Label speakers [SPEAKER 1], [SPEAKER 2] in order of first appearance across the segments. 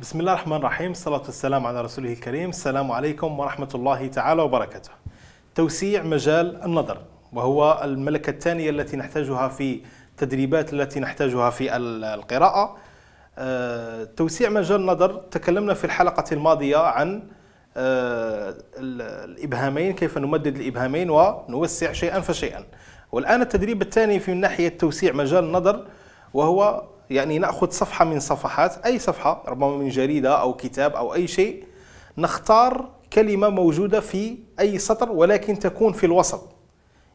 [SPEAKER 1] بسم الله الرحمن الرحيم الصلاة والسلام على رسوله الكريم السلام عليكم ورحمة الله تعالى وبركاته توسيع مجال النظر وهو الملكة الثانية التي نحتاجها في التدريبات التي نحتاجها في القراءة توسيع مجال النظر تكلمنا في الحلقة الماضية عن الإبهامين كيف نمدد الإبهامين ونوسع شيئا فشيئا والآن التدريب الثاني في ناحية توسيع مجال النظر وهو يعني ناخذ صفحه من صفحات اي صفحه ربما من جريده او كتاب او اي شيء نختار كلمه موجوده في اي سطر ولكن تكون في الوسط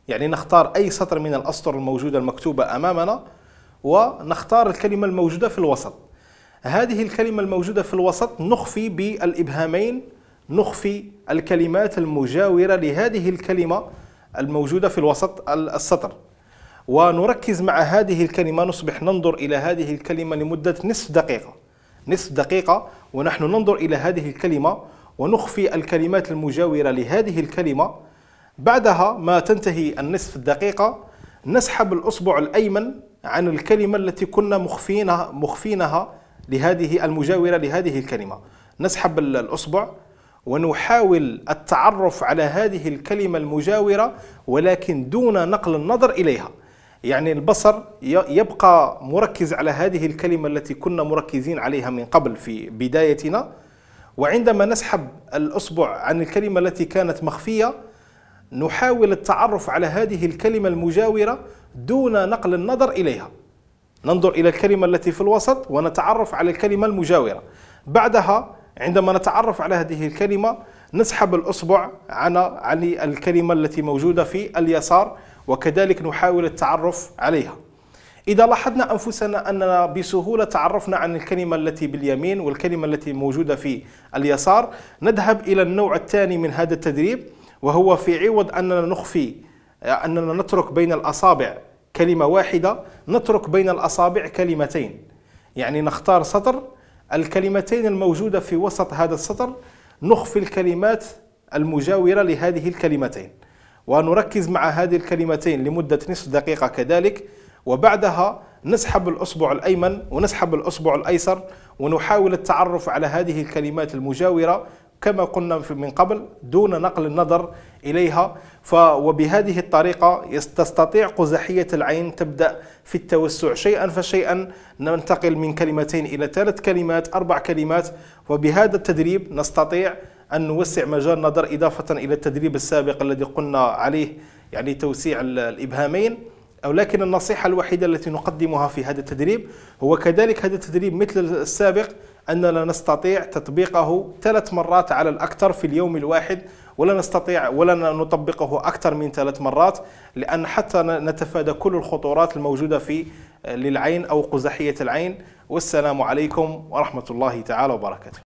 [SPEAKER 1] يعني نختار اي سطر من الاسطر الموجوده المكتوبه امامنا ونختار الكلمه الموجوده في الوسط هذه الكلمه الموجوده في الوسط نخفي بالابهامين نخفي الكلمات المجاوره لهذه الكلمه الموجوده في الوسط السطر ونركز مع هذه الكلمة نصبح ننظر إلى هذه الكلمة لمدة نصف دقيقة نصف دقيقة ونحن ننظر إلى هذه الكلمة ونخفي الكلمات المجاورة لهذه الكلمة بعدها ما تنتهي النصف الدقيقة نسحب الأصبع الأيمن عن الكلمة التي كنا مخفينها, مخفينها لهذه المجاورة لهذه الكلمة نسحب الأصبع ونحاول التعرف على هذه الكلمة المجاورة ولكن دون نقل النظر إليها يعني البصر يبقى مركز على هذه الكلمة التي كنا مركزين عليها من قبل في بدايتنا وعندما نسحب الأصبع عن الكلمة التي كانت مخفية نحاول التعرف على هذه الكلمة المجاورة دون نقل النظر إليها ننظر إلى الكلمة التي في الوسط ونتعرف على الكلمة المجاورة بعدها عندما نتعرف على هذه الكلمة نسحب الأصبع عن عن الكلمة التي موجودة في اليسار وكذلك نحاول التعرف عليها إذا لاحظنا أنفسنا أننا بسهولة تعرفنا عن الكلمة التي باليمين والكلمة التي موجودة في اليسار نذهب إلى النوع الثاني من هذا التدريب وهو في عوض أننا نخفي أننا نترك بين الأصابع كلمة واحدة نترك بين الأصابع كلمتين يعني نختار سطر الكلمتين الموجودة في وسط هذا السطر نخفي الكلمات المجاورة لهذه الكلمتين ونركز مع هذه الكلمتين لمدة نصف دقيقة كذلك وبعدها نسحب الأصبع الأيمن ونسحب الأصبع الأيسر ونحاول التعرف على هذه الكلمات المجاورة كما قلنا من قبل دون نقل النظر إليها وبهذه الطريقة تستطيع قزحية العين تبدأ في التوسع شيئا فشيئا ننتقل من كلمتين إلى ثلاث كلمات أربع كلمات وبهذا التدريب نستطيع أن نوسع مجال النظر إضافة إلى التدريب السابق الذي قلنا عليه يعني توسيع الإبهامين ولكن النصيحة الوحيدة التي نقدمها في هذا التدريب هو كذلك هذا التدريب مثل السابق أننا نستطيع تطبيقه ثلاث مرات على الأكثر في اليوم الواحد ولا نستطيع ولا نطبقه أكثر من ثلاث مرات لأن حتى نتفادى كل الخطورات الموجودة في آه، للعين أو قزحية العين والسلام عليكم ورحمة الله تعالى وبركاته